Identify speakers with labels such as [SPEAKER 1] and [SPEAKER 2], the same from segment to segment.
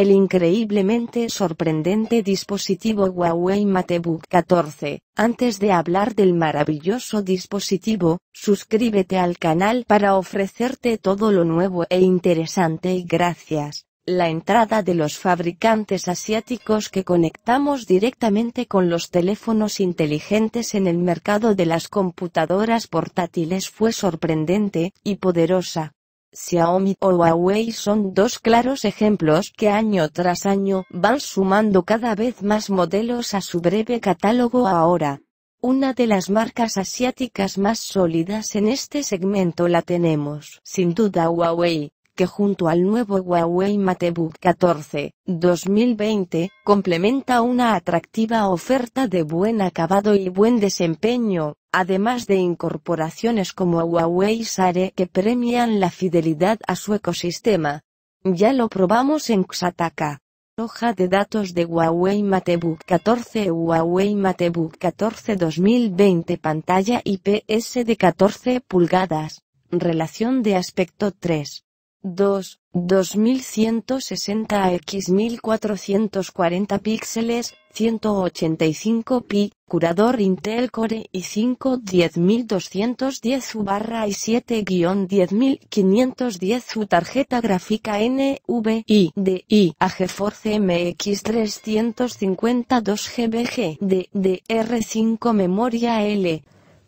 [SPEAKER 1] el increíblemente sorprendente dispositivo Huawei MateBook 14. Antes de hablar del maravilloso dispositivo, suscríbete al canal para ofrecerte todo lo nuevo e interesante y gracias. La entrada de los fabricantes asiáticos que conectamos directamente con los teléfonos inteligentes en el mercado de las computadoras portátiles fue sorprendente y poderosa. Xiaomi o Huawei son dos claros ejemplos que año tras año van sumando cada vez más modelos a su breve catálogo ahora. Una de las marcas asiáticas más sólidas en este segmento la tenemos, sin duda Huawei, que junto al nuevo Huawei MateBook 14 2020 complementa una atractiva oferta de buen acabado y buen desempeño, además de incorporaciones como Huawei Sare que premian la fidelidad a su ecosistema. Ya lo probamos en Xataka. Hoja de datos de Huawei MateBook 14 Huawei MateBook 14 2020 Pantalla IPS de 14 pulgadas relación de aspecto 3. 2, 2160 x 1440 píxeles, 185 pi, curador Intel Core i5 10210U barra i7-10510U tarjeta gráfica NVIDIA GeForce MX 350 2 GBG ddr 5 memoria L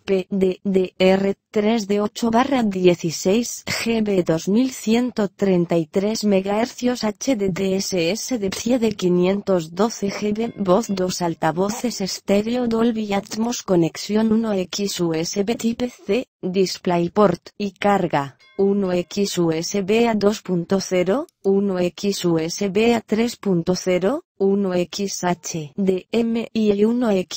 [SPEAKER 1] PDDR 3 d 8 barra 16 GB 2133 MHz HDDSS de de 512 GB voz 2 altavoces estéreo Dolby Atmos conexión 1X USB Type C, DisplayPort y carga. 1X USB a 2.0, 1X USB a 3.0, 1XH y 1X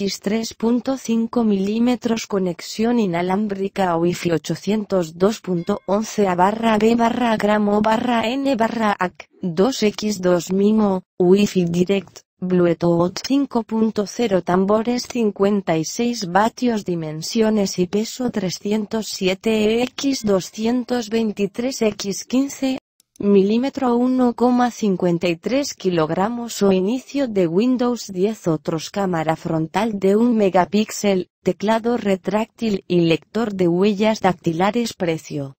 [SPEAKER 1] 3.5 mm conexión inalámbrica a Wi-Fi 802.11 a barra B barra gramo barra N barra AC 2X2 MIMO Wi-Fi Direct Bluetooth 5.0 tambores 56 vatios dimensiones y peso 307X 223X15 milímetro 1,53 kilogramos o inicio de Windows 10 otros cámara frontal de 1 megapíxel, teclado retráctil y lector de huellas dactilares precio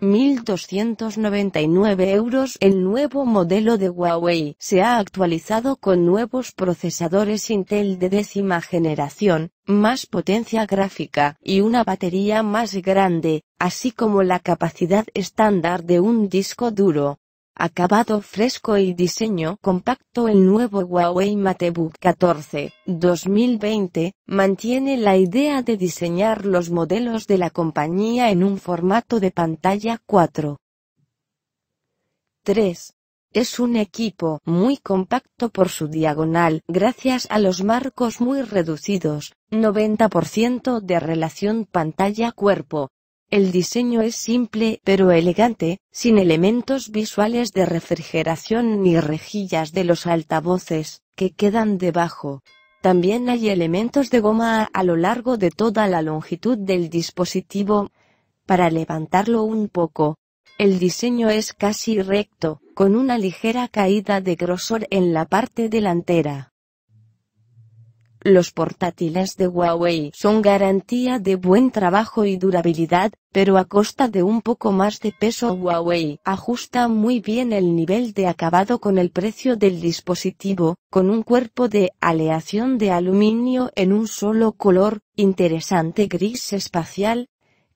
[SPEAKER 1] 1.299 euros. El nuevo modelo de Huawei se ha actualizado con nuevos procesadores Intel de décima generación, más potencia gráfica y una batería más grande, así como la capacidad estándar de un disco duro. Acabado fresco y diseño compacto El nuevo Huawei MateBook 14 2020 mantiene la idea de diseñar los modelos de la compañía en un formato de pantalla 4. 3. Es un equipo muy compacto por su diagonal, gracias a los marcos muy reducidos, 90% de relación pantalla-cuerpo, el diseño es simple pero elegante, sin elementos visuales de refrigeración ni rejillas de los altavoces, que quedan debajo. También hay elementos de goma a lo largo de toda la longitud del dispositivo. Para levantarlo un poco, el diseño es casi recto, con una ligera caída de grosor en la parte delantera. Los portátiles de Huawei son garantía de buen trabajo y durabilidad, pero a costa de un poco más de peso Huawei ajusta muy bien el nivel de acabado con el precio del dispositivo, con un cuerpo de aleación de aluminio en un solo color, interesante gris espacial,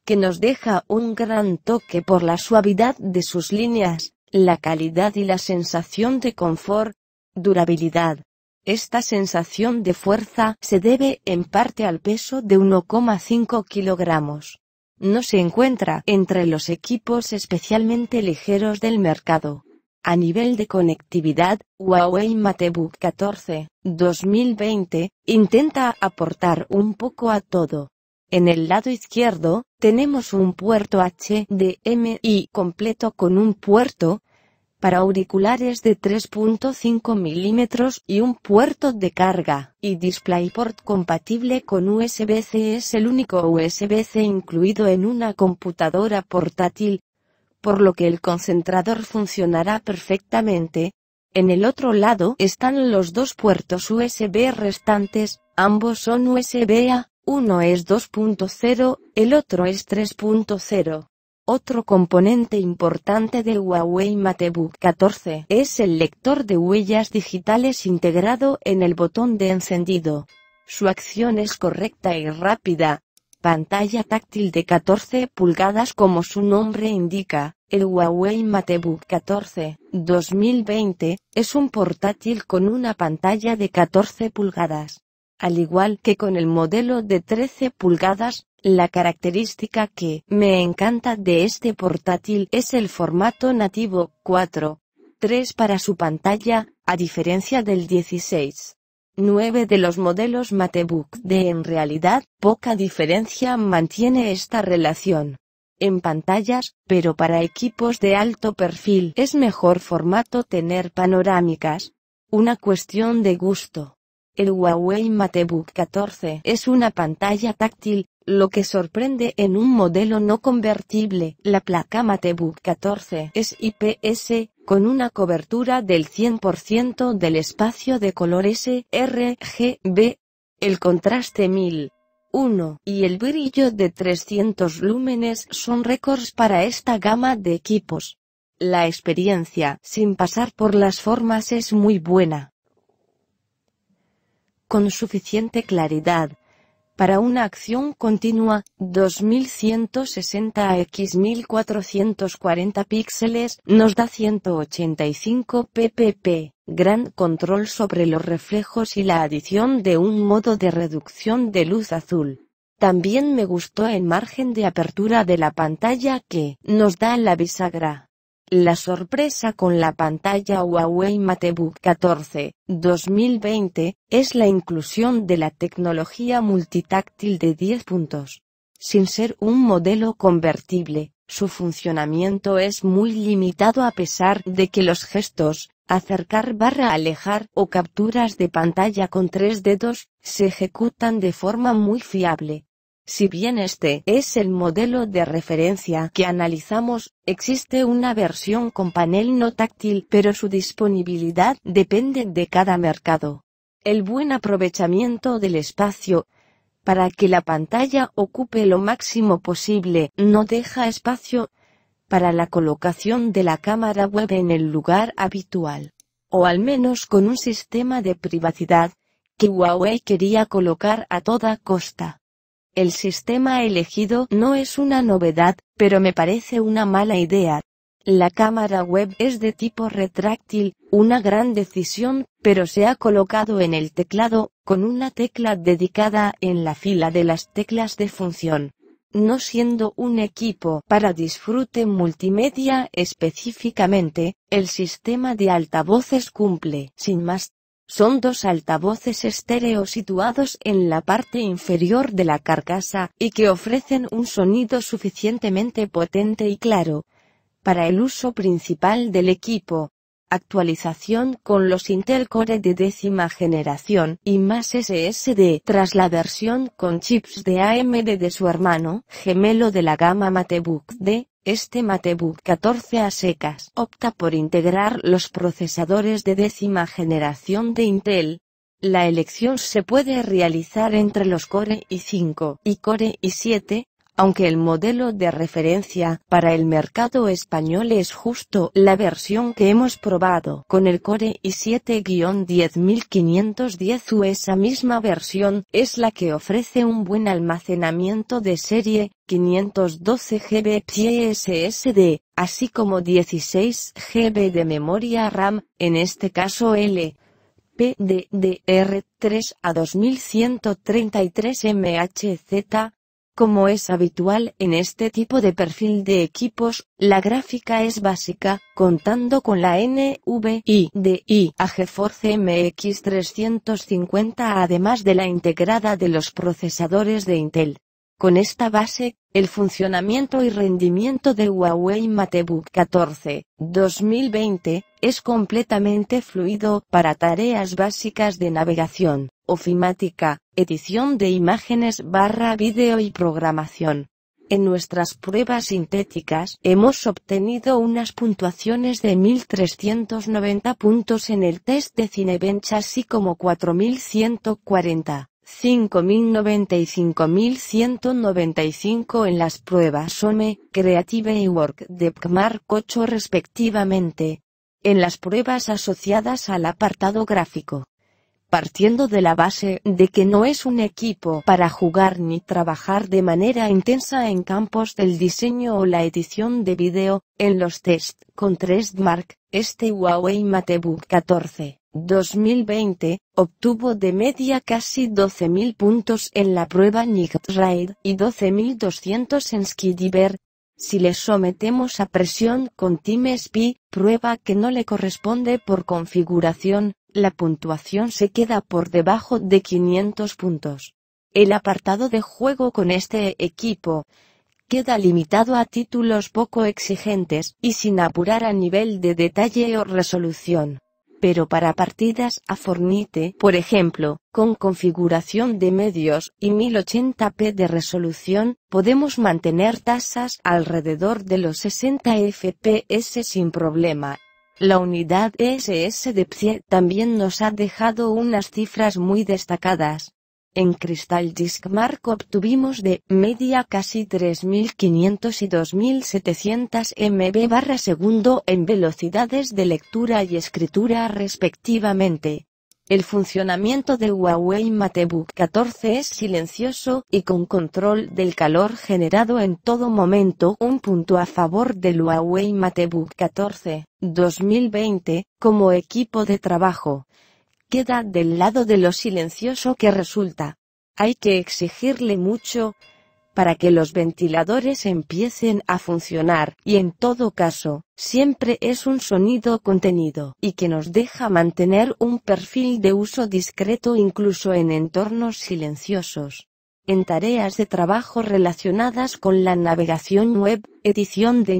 [SPEAKER 1] que nos deja un gran toque por la suavidad de sus líneas, la calidad y la sensación de confort, durabilidad. Esta sensación de fuerza se debe en parte al peso de 1,5 kilogramos. No se encuentra entre los equipos especialmente ligeros del mercado. A nivel de conectividad, Huawei MateBook 14 2020 intenta aportar un poco a todo. En el lado izquierdo, tenemos un puerto HDMI completo con un puerto para auriculares de 3.5 milímetros y un puerto de carga, y DisplayPort compatible con USB-C es el único USB-C incluido en una computadora portátil, por lo que el concentrador funcionará perfectamente. En el otro lado están los dos puertos USB restantes, ambos son USB-A, uno es 2.0, el otro es 3.0. Otro componente importante del Huawei MateBook 14 es el lector de huellas digitales integrado en el botón de encendido. Su acción es correcta y rápida. Pantalla táctil de 14 pulgadas como su nombre indica, el Huawei MateBook 14 2020 es un portátil con una pantalla de 14 pulgadas. Al igual que con el modelo de 13 pulgadas, la característica que me encanta de este portátil es el formato nativo 4.3 para su pantalla, a diferencia del 16.9 de los modelos Matebook de en realidad, poca diferencia mantiene esta relación. En pantallas, pero para equipos de alto perfil es mejor formato tener panorámicas. Una cuestión de gusto. El Huawei MateBook 14 es una pantalla táctil, lo que sorprende en un modelo no convertible. La placa MateBook 14 es IPS, con una cobertura del 100% del espacio de color S.R.G.B. El contraste 1000.1 y el brillo de 300 lúmenes son récords para esta gama de equipos. La experiencia sin pasar por las formas es muy buena con suficiente claridad para una acción continua, 2160 x 1440 píxeles, nos da 185 ppp, gran control sobre los reflejos y la adición de un modo de reducción de luz azul. También me gustó el margen de apertura de la pantalla que nos da la bisagra, la sorpresa con la pantalla Huawei MateBook 14 2020 es la inclusión de la tecnología multitáctil de 10 puntos. Sin ser un modelo convertible, su funcionamiento es muy limitado a pesar de que los gestos, acercar barra alejar o capturas de pantalla con tres dedos, se ejecutan de forma muy fiable. Si bien este es el modelo de referencia que analizamos, existe una versión con panel no táctil pero su disponibilidad depende de cada mercado. El buen aprovechamiento del espacio para que la pantalla ocupe lo máximo posible no deja espacio para la colocación de la cámara web en el lugar habitual, o al menos con un sistema de privacidad que Huawei quería colocar a toda costa. El sistema elegido no es una novedad, pero me parece una mala idea. La cámara web es de tipo retráctil, una gran decisión, pero se ha colocado en el teclado, con una tecla dedicada en la fila de las teclas de función. No siendo un equipo para disfrute multimedia específicamente, el sistema de altavoces cumple, sin más, son dos altavoces estéreo situados en la parte inferior de la carcasa y que ofrecen un sonido suficientemente potente y claro para el uso principal del equipo. Actualización con los Intel Core de décima generación y más SSD tras la versión con chips de AMD de su hermano gemelo de la gama MateBook D este Matebook 14 a secas opta por integrar los procesadores de décima generación de Intel. La elección se puede realizar entre los Core i5 y Core i7, aunque el modelo de referencia para el mercado español es justo la versión que hemos probado con el Core i7-10510U, esa misma versión es la que ofrece un buen almacenamiento de serie, 512 GB SSD, así como 16 GB de memoria RAM, en este caso L. PDDR3 a 2133 MHz, como es habitual en este tipo de perfil de equipos, la gráfica es básica, contando con la NVIDIA de GeForce MX 350 además de la integrada de los procesadores de Intel. Con esta base, el funcionamiento y rendimiento de Huawei MateBook 14 2020 es completamente fluido para tareas básicas de navegación, ofimática, edición de imágenes barra vídeo y programación. En nuestras pruebas sintéticas hemos obtenido unas puntuaciones de 1.390 puntos en el test de Cinebench así como 4.140 5.095.195 en las pruebas OME, Creative y Work de 8 respectivamente. En las pruebas asociadas al apartado gráfico. Partiendo de la base de que no es un equipo para jugar ni trabajar de manera intensa en campos del diseño o la edición de video, en los test con 3 Mark, este Huawei MateBook 14 2020, obtuvo de media casi 12.000 puntos en la prueba Raid y 12.200 en Skidiver. Si le sometemos a presión con Team SPI, prueba que no le corresponde por configuración, la puntuación se queda por debajo de 500 puntos. El apartado de juego con este equipo queda limitado a títulos poco exigentes y sin apurar a nivel de detalle o resolución pero para partidas a Fornite, por ejemplo, con configuración de medios y 1080p de resolución, podemos mantener tasas alrededor de los 60 fps sin problema. La unidad SS de PC también nos ha dejado unas cifras muy destacadas, en Crystal Mark obtuvimos de media casi 3500 y 2700 MB barra segundo en velocidades de lectura y escritura respectivamente. El funcionamiento de Huawei MateBook 14 es silencioso y con control del calor generado en todo momento. Un punto a favor del Huawei MateBook 14 2020 como equipo de trabajo queda del lado de lo silencioso que resulta. Hay que exigirle mucho, para que los ventiladores empiecen a funcionar, y en todo caso, siempre es un sonido contenido y que nos deja mantener un perfil de uso discreto incluso en entornos silenciosos. En tareas de trabajo relacionadas con la navegación web, edición de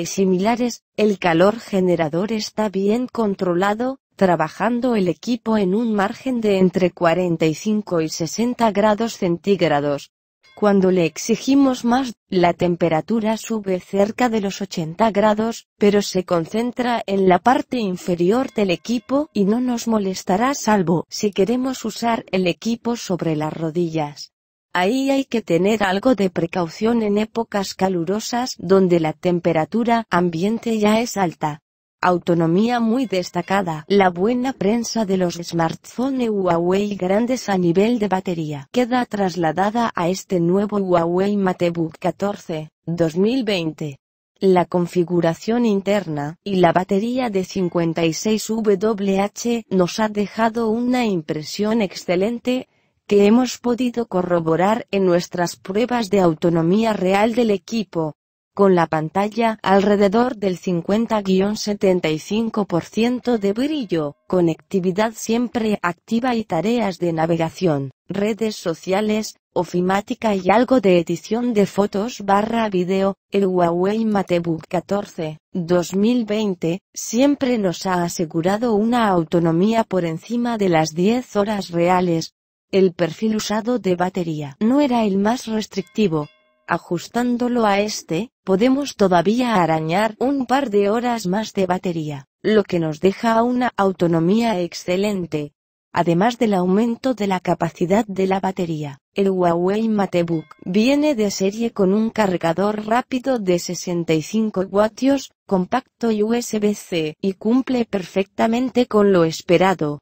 [SPEAKER 1] y similares, el calor generador está bien controlado, trabajando el equipo en un margen de entre 45 y 60 grados centígrados. Cuando le exigimos más, la temperatura sube cerca de los 80 grados, pero se concentra en la parte inferior del equipo y no nos molestará salvo si queremos usar el equipo sobre las rodillas. Ahí hay que tener algo de precaución en épocas calurosas donde la temperatura ambiente ya es alta autonomía muy destacada, la buena prensa de los smartphones Huawei grandes a nivel de batería queda trasladada a este nuevo Huawei MateBook 14, 2020 la configuración interna y la batería de 56Wh nos ha dejado una impresión excelente, que hemos podido corroborar en nuestras pruebas de autonomía real del equipo con la pantalla alrededor del 50-75% de brillo, conectividad siempre activa y tareas de navegación, redes sociales, ofimática y algo de edición de fotos barra video, el Huawei Matebook 14 2020 siempre nos ha asegurado una autonomía por encima de las 10 horas reales. El perfil usado de batería no era el más restrictivo, Ajustándolo a este, podemos todavía arañar un par de horas más de batería, lo que nos deja una autonomía excelente. Además del aumento de la capacidad de la batería, el Huawei Matebook viene de serie con un cargador rápido de 65 w compacto y USB-C y cumple perfectamente con lo esperado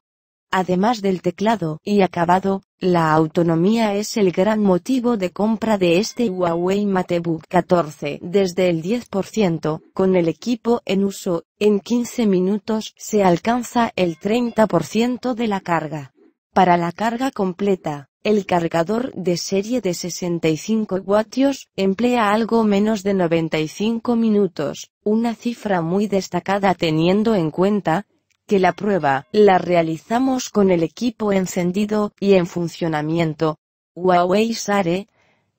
[SPEAKER 1] además del teclado y acabado, la autonomía es el gran motivo de compra de este Huawei MateBook 14 desde el 10%, con el equipo en uso, en 15 minutos se alcanza el 30% de la carga. Para la carga completa, el cargador de serie de 65 w emplea algo menos de 95 minutos, una cifra muy destacada teniendo en cuenta que la prueba la realizamos con el equipo encendido y en funcionamiento, Huawei Sare,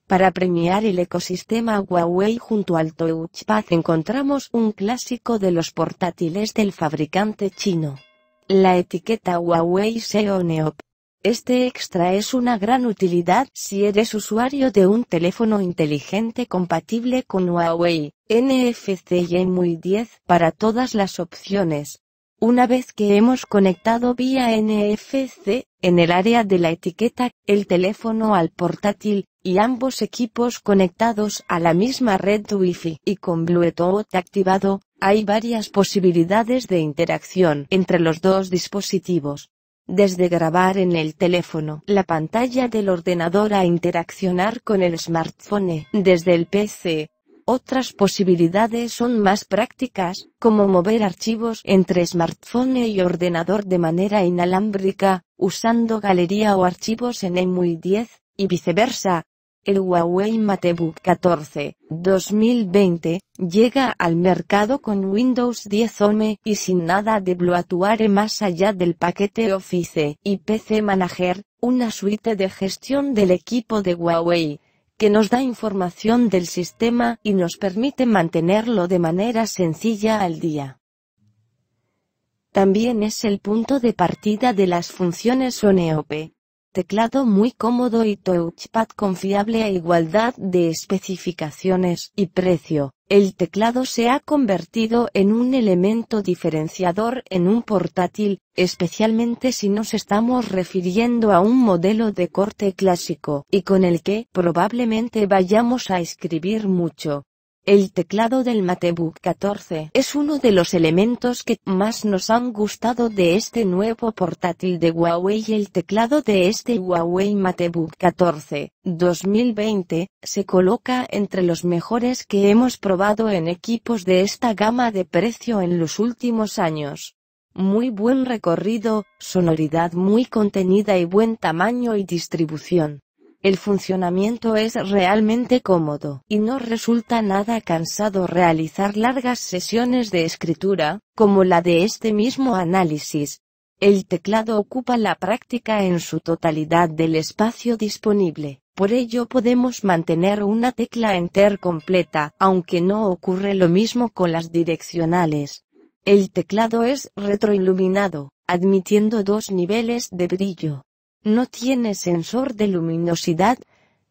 [SPEAKER 1] para premiar el ecosistema Huawei junto al touchpad encontramos un clásico de los portátiles del fabricante chino. La etiqueta Huawei SEO Este extra es una gran utilidad si eres usuario de un teléfono inteligente compatible con Huawei, NFC y EMUI 10 para todas las opciones, una vez que hemos conectado vía NFC, en el área de la etiqueta, el teléfono al portátil, y ambos equipos conectados a la misma red Wi-Fi y con Bluetooth activado, hay varias posibilidades de interacción entre los dos dispositivos. Desde grabar en el teléfono, la pantalla del ordenador a interaccionar con el smartphone, desde el PC, otras posibilidades son más prácticas, como mover archivos entre smartphone y ordenador de manera inalámbrica, usando galería o archivos en EMUI 10, y viceversa. El Huawei MateBook 14 2020 llega al mercado con Windows 10 Home y sin nada de Bluetooth más allá del paquete Office y PC Manager, una suite de gestión del equipo de Huawei que nos da información del sistema y nos permite mantenerlo de manera sencilla al día. También es el punto de partida de las funciones ONEOP. Teclado muy cómodo y touchpad confiable a igualdad de especificaciones y precio el teclado se ha convertido en un elemento diferenciador en un portátil, especialmente si nos estamos refiriendo a un modelo de corte clásico y con el que probablemente vayamos a escribir mucho. El teclado del Matebook 14 es uno de los elementos que más nos han gustado de este nuevo portátil de Huawei. El teclado de este Huawei Matebook 14 2020 se coloca entre los mejores que hemos probado en equipos de esta gama de precio en los últimos años. Muy buen recorrido, sonoridad muy contenida y buen tamaño y distribución. El funcionamiento es realmente cómodo, y no resulta nada cansado realizar largas sesiones de escritura, como la de este mismo análisis. El teclado ocupa la práctica en su totalidad del espacio disponible, por ello podemos mantener una tecla enter completa, aunque no ocurre lo mismo con las direccionales. El teclado es retroiluminado, admitiendo dos niveles de brillo, no tiene sensor de luminosidad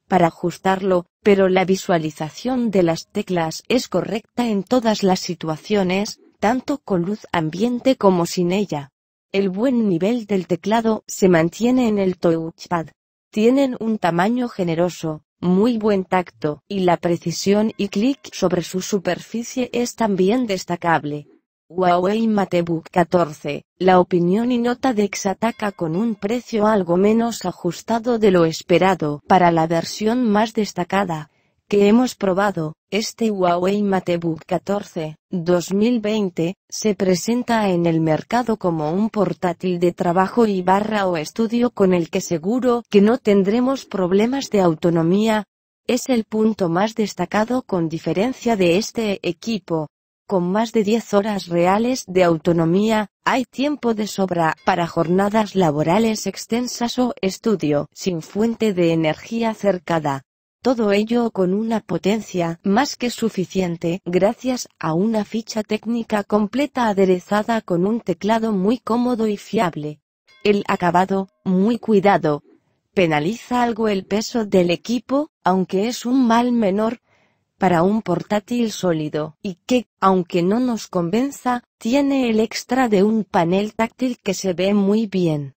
[SPEAKER 1] para ajustarlo, pero la visualización de las teclas es correcta en todas las situaciones, tanto con luz ambiente como sin ella. El buen nivel del teclado se mantiene en el touchpad. Tienen un tamaño generoso, muy buen tacto, y la precisión y clic sobre su superficie es también destacable. Huawei MateBook 14, la opinión y nota de Xataka con un precio algo menos ajustado de lo esperado para la versión más destacada que hemos probado, este Huawei MateBook 14 2020 se presenta en el mercado como un portátil de trabajo y barra o estudio con el que seguro que no tendremos problemas de autonomía, es el punto más destacado con diferencia de este equipo, con más de 10 horas reales de autonomía, hay tiempo de sobra para jornadas laborales extensas o estudio sin fuente de energía cercada. Todo ello con una potencia más que suficiente gracias a una ficha técnica completa aderezada con un teclado muy cómodo y fiable. El acabado, muy cuidado, penaliza algo el peso del equipo, aunque es un mal menor, para un portátil sólido, y que, aunque no nos convenza, tiene el extra de un panel táctil que se ve muy bien.